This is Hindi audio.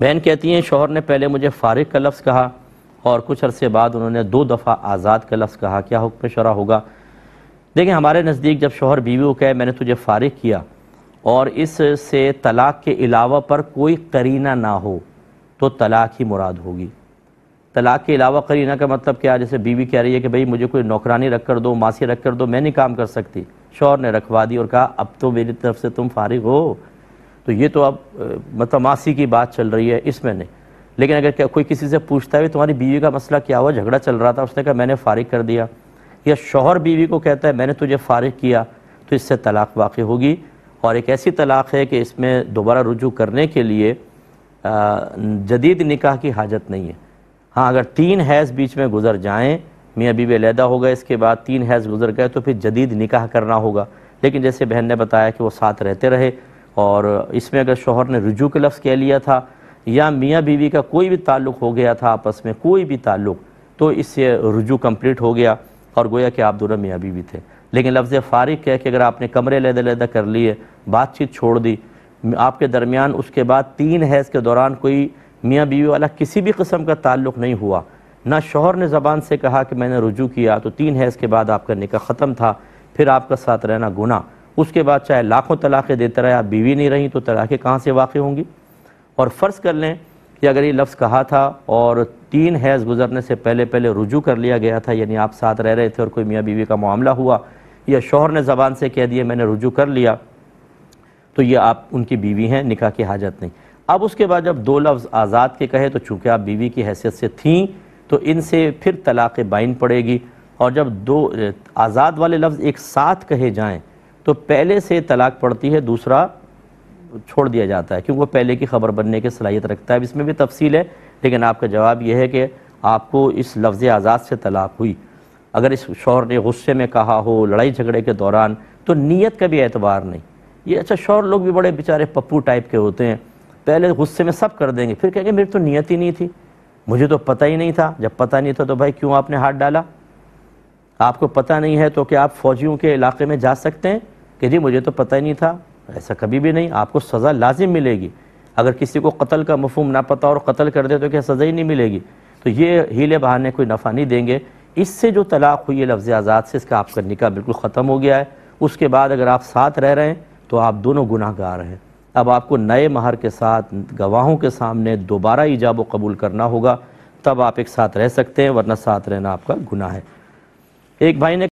बहन कहती हैं शोहर ने पहले मुझे फ़ारिग का लफ्ज़ कहा और कुछ अरसे बाद उन्होंने दो दफ़ा आज़ाद का लफ्ज़ कहा क्या हुक्म शरा होगा देखें हमारे नज़दीक जब शोहर बीवी को कहे मैंने तुझे फ़ारिग किया और इससे तलाक़ के अलावा पर कोई करीना ना हो तो तलाक़ ही मुराद होगी तलाक़ के अलावा करीना का मतलब क्या जैसे बीवी कह रही है कि भाई मुझे कोई नौकरानी रख कर दो मासी रख कर दो मैं नहीं काम कर सकती शोहर ने रखवा दी और कहा अब तो मेरी तरफ से तुम फारिग हो तो ये तो अब मतमासी मतलब की बात चल रही है इसमें नहीं लेकिन अगर कोई किसी से पूछता है तुम्हारी बीवी का मसला क्या हुआ झगड़ा चल रहा था उसने कहा मैंने फारिग कर दिया या शोहर बीवी को कहता है मैंने तुझे फारिग किया तो इससे तलाक वाक़ होगी और एक ऐसी तलाक है कि इसमें दोबारा रुजू करने के लिए जदीद निकाह की हाजत नहीं है हाँ अगर तीन हैज़ बीच में गुजर जाएँ मियाँ बीवी हो गए इसके बाद तीन हैज़ गुजर गए तो फिर जदीद निकाह करना होगा लेकिन जैसे बहन ने बताया कि वो साथ रहते रहे और इसमें अगर शोहर ने रुजू के लफ्ज़ कह लिया था या मियाँ बीवी का कोई भी ताल्लुक़ हो गया था आपस में कोई भी ताल्लुक़ तो इससे रुजू कम्प्लीट हो गया और गोया कि आप दोनों मियाँ बीवी थे लेकिन लफ्ज़ फ़ारिग कह के अगर आपने कमरे लहदा लहदा कर लिए बातचीत छोड़ दी आपके दरमियान उसके बाद तीन हैज़ के दौरान कोई मियाँ बीवी वाला किसी भी कस्म का ताल्लुक़ नहीं हुआ ना शोहर ने ज़बान से कहा कि मैंने रुजू किया तो तीन हैज़ के बाद आपका निका ख़त्म था फिर आपका साथ रहना गुना उसके बाद चाहे लाखों तलाक़ें देता रहे आप बीवी नहीं रही तो तलाक़ें कहाँ से वाक़ होंगी और फ़र्ज़ कर लें कि अगर ये लफ्ज़ कहा था और तीन हैज़ गुजरने से पहले पहले रुजू कर लिया गया था यानी आप साथ रह रहे थे और कोई मियाँ बीवी का मामला हुआ या शोहर ने ज़बान से कह दिया मैंने रुजू कर लिया तो ये आप उनकी बीवी हैं निका की हाजत नहीं अब उसके बाद जब दो लफ्ज़ आज़ाद के कहे तो चूँकि आप बीवी की हैसियत से थी तो इनसे फिर तलाक़ बाइन पड़ेगी और जब दो आज़ाद वाले लफ्ज़ एक साथ कहे जाएँ तो पहले से तलाक पड़ती है दूसरा छोड़ दिया जाता है क्योंकि वो पहले की खबर बनने की सलाहियत रखता है अब इसमें भी तफसील है लेकिन आपका जवाब यह है कि आपको इस लफ्ज़ आज़ाद से तलाक हुई अगर इस शोहर ने गुस्से में कहा हो लड़ाई झगड़े के दौरान तो नीयत का भी एतबार नहीं ये अच्छा शोहर लोग भी बड़े बेचारे पप्पू टाइप के होते हैं पहले गुस्से में सब कर देंगे फिर कहेंगे मेरी तो नीयत ही नहीं थी मुझे तो पता ही नहीं था जब पता नहीं था तो भाई क्यों आपने हाथ डाला आपको पता नहीं है तो क्या आप फौजियों के इलाके में जा सकते हैं कि जी मुझे तो पता ही नहीं था ऐसा कभी भी नहीं आपको सज़ा लाजिम मिलेगी अगर किसी को कत्ल का मफहम ना पता और कत्ल कर दे तो क्या सज़ा ही नहीं मिलेगी तो ये हीले बहाने कोई नफ़ा नहीं देंगे इससे जो तलाक़ हुई है लफ्ज़ आज़ाद से इसका आपका निका बिल्कुल ख़त्म हो गया है उसके बाद अगर आप साथ रह रहे हैं तो आप दोनों गुनाहगार हैं अब आपको नए महर के साथ गवाहों के सामने दोबारा ईजाब कबूल करना होगा तब आप एक साथ रह सकते हैं वरना साथ रहना आपका गुनाह है एक भाई ने